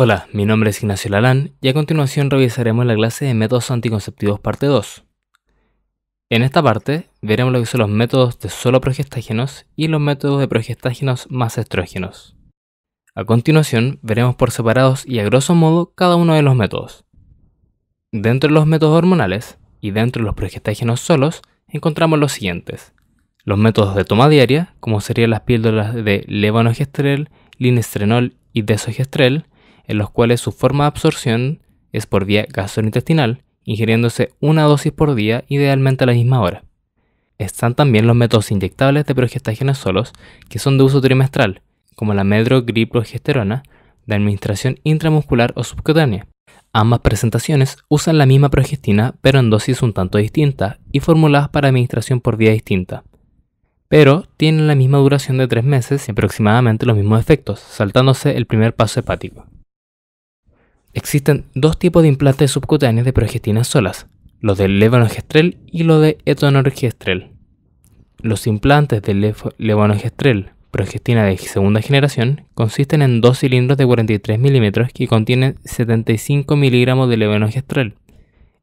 Hola, mi nombre es Ignacio Lalán y a continuación revisaremos la clase de métodos anticonceptivos parte 2. En esta parte veremos lo que son los métodos de solo progestágenos y los métodos de progestágenos más estrógenos. A continuación veremos por separados y a grosso modo cada uno de los métodos. Dentro de los métodos hormonales y dentro de los progestágenos solos encontramos los siguientes. Los métodos de toma diaria, como serían las píldoras de levonorgestrel, linestrenol y desogestrel, en los cuales su forma de absorción es por vía gastrointestinal, ingiriéndose una dosis por día, idealmente a la misma hora. Están también los métodos inyectables de progestágenos solos, que son de uso trimestral, como la progesterona de administración intramuscular o subcutánea. Ambas presentaciones usan la misma progestina, pero en dosis un tanto distintas y formuladas para administración por vía distinta. Pero tienen la misma duración de 3 meses y aproximadamente los mismos efectos, saltándose el primer paso hepático. Existen dos tipos de implantes subcutáneos de progestina solas, los del levonorgestrel y los de etonorgestrel. Los implantes del levonorgestrel progestina de segunda generación consisten en dos cilindros de 43 milímetros que contienen 75 miligramos de levonorgestrel.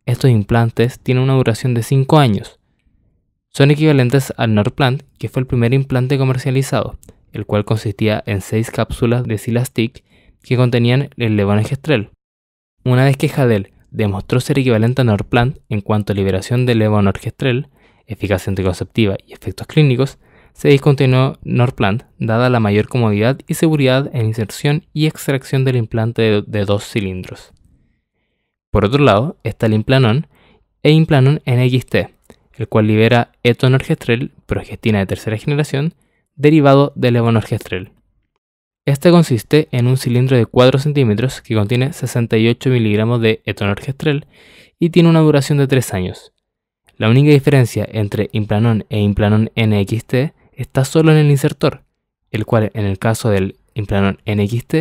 Estos implantes tienen una duración de 5 años. Son equivalentes al Norplant, que fue el primer implante comercializado, el cual consistía en 6 cápsulas de Silastic que contenían el levonorgestrel. Una vez que Hadel demostró ser equivalente a Norplant en cuanto a liberación de levonorgestrel, eficacia anticonceptiva y efectos clínicos, se discontinuó Norplant dada la mayor comodidad y seguridad en inserción y extracción del implante de, dos cilindros. Por otro lado está el Implanon e Implanon NXT, el cual libera etonorgestrel, progestina de tercera generación, derivado del levonorgestrel, este consiste en un cilindro de 4 centímetros que contiene 68 miligramos de etonorgestrel y tiene una duración de 3 años. La única diferencia entre Implanon e Implanon NXT está solo en el insertor, el cual en el caso del Implanon NXT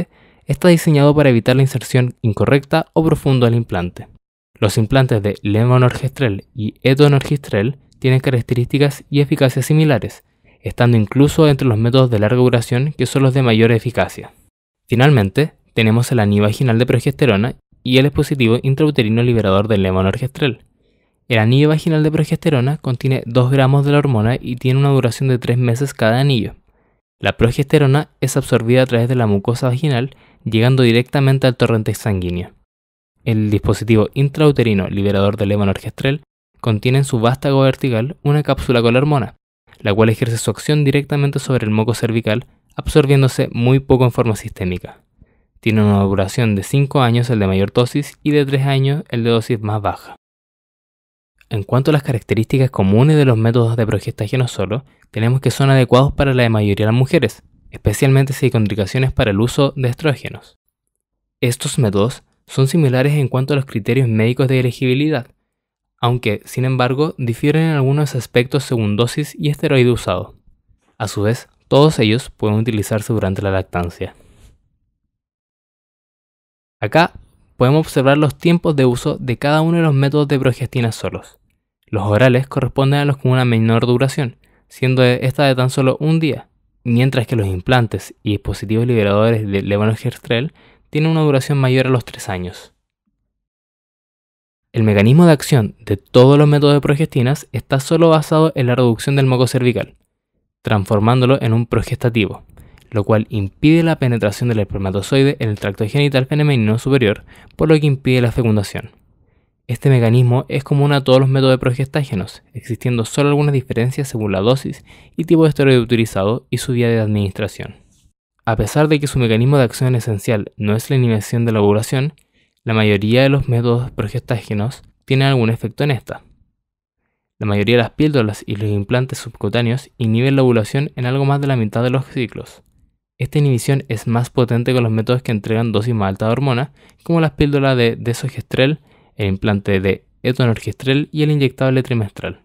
está diseñado para evitar la inserción incorrecta o profunda del implante. Los implantes de lemonorgestrel y etonorgestrel tienen características y eficacia similares, estando incluso entre los métodos de larga duración que son los de mayor eficacia. Finalmente, tenemos el anillo vaginal de progesterona y el dispositivo intrauterino liberador del levonorgestrel. El anillo vaginal de progesterona contiene 2 gramos de la hormona y tiene una duración de 3 meses cada anillo. La progesterona es absorbida a través de la mucosa vaginal, llegando directamente al torrente sanguíneo. El dispositivo intrauterino liberador del levonorgestrel contiene en su vástago vertical una cápsula con la hormona, la cual ejerce su acción directamente sobre el moco cervical, absorbiéndose muy poco en forma sistémica. Tiene una duración de 5 años el de mayor dosis y de 3 años el de dosis más baja. En cuanto a las características comunes de los métodos de progestágeno solo, tenemos que son adecuados para la mayoría de las mujeres, especialmente si hay contraindicaciones para el uso de estrógenos. Estos métodos son similares en cuanto a los criterios médicos de elegibilidad, aunque, sin embargo, difieren en algunos aspectos según dosis y esteroide usado. A su vez, todos ellos pueden utilizarse durante la lactancia. Acá podemos observar los tiempos de uso de cada uno de los métodos de progestina solos. Los orales corresponden a los con una menor duración, siendo esta de tan solo un día, mientras que los implantes y dispositivos liberadores de levonorgestrel tienen una duración mayor a los 3 años. El mecanismo de acción de todos los métodos de progestinas está solo basado en la reducción del moco cervical, transformándolo en un progestativo, lo cual impide la penetración del espermatozoide en el tracto genital femenino superior, por lo que impide la fecundación. Este mecanismo es común a todos los métodos de progestágenos, existiendo solo algunas diferencias según la dosis y tipo de esteroide utilizado y su vía de administración. A pesar de que su mecanismo de acción esencial no es la inhibición de la ovulación, la mayoría de los métodos progestágenos tienen algún efecto en esta. La mayoría de las píldoras y los implantes subcutáneos inhiben la ovulación en algo más de la mitad de los ciclos. Esta inhibición es más potente con los métodos que entregan dosis más alta de hormona, como las píldoras de desogestrel, el implante de etonorgestrel y el inyectable trimestral.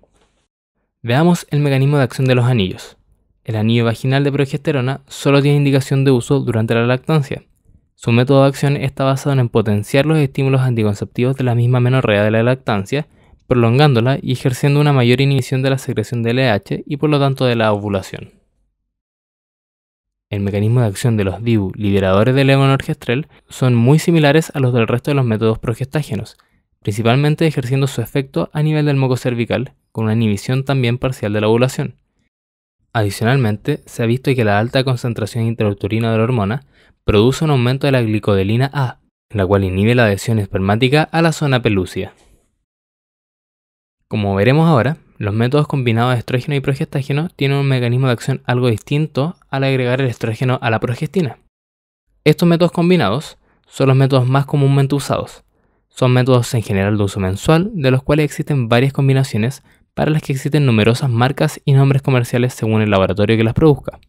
Veamos el mecanismo de acción de los anillos. El anillo vaginal de progesterona solo tiene indicación de uso durante la lactancia, su método de acción está basado en potenciar los estímulos anticonceptivos de la misma menorrea de la lactancia, prolongándola y ejerciendo una mayor inhibición de la secreción de LH y por lo tanto de la ovulación. El mecanismo de acción de los DIU liberadores del levonorgestrel son muy similares a los del resto de los métodos progestágenos, principalmente ejerciendo su efecto a nivel del moco cervical, con una inhibición también parcial de la ovulación. Adicionalmente, se ha visto que la alta concentración intrauterina de la hormona produce un aumento de la glicodelina A, la cual inhibe la adhesión espermática a la zona pelúcida. Como veremos ahora, los métodos combinados de estrógeno y progestágeno tienen un mecanismo de acción algo distinto al agregar el estrógeno a la progestina. Estos métodos combinados son los métodos más comúnmente usados. Son métodos en general de uso mensual, de los cuales existen varias combinaciones para las que existen numerosas marcas y nombres comerciales según el laboratorio que las produzca.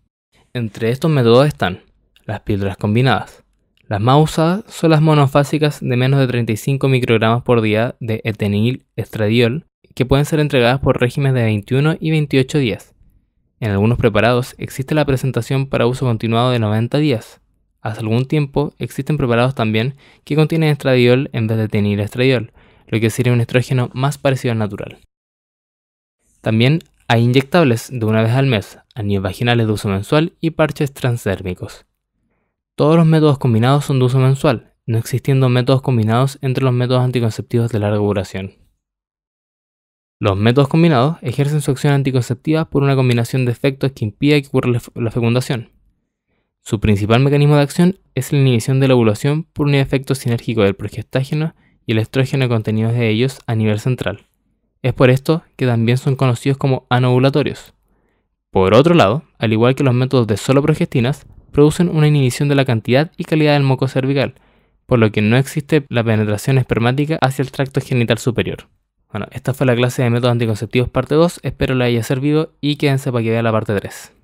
Entre estos métodos están las píldoras combinadas. Las más usadas son las monofásicas de menos de 35 microgramos por día de etenil estradiol, que pueden ser entregadas por régimen de 21 y 28 días. En algunos preparados existe la presentación para uso continuado de 90 días. Hace algún tiempo existen preparados también que contienen estradiol en vez de etenil estradiol, lo que sería un estrógeno más parecido al natural. También hay inyectables de una vez al mes, vaginales de uso mensual y parches transdérmicos. Todos los métodos combinados son de uso mensual, no existiendo métodos combinados entre los métodos anticonceptivos de larga duración. Los métodos combinados ejercen su acción anticonceptiva por una combinación de efectos que impide que ocurra la fecundación. Su principal mecanismo de acción es la inhibición de la ovulación por un efecto sinérgico del progestágeno y el estrógeno contenidos de ellos a nivel central. Es por esto que también son conocidos como anovulatorios. Por otro lado, al igual que los métodos de solo progestinas, producen una inhibición de la cantidad y calidad del moco cervical, por lo que no existe la penetración espermática hacia el tracto genital superior. Bueno, esta fue la clase de métodos anticonceptivos parte 2, espero les haya servido y quédense para que vean la parte 3.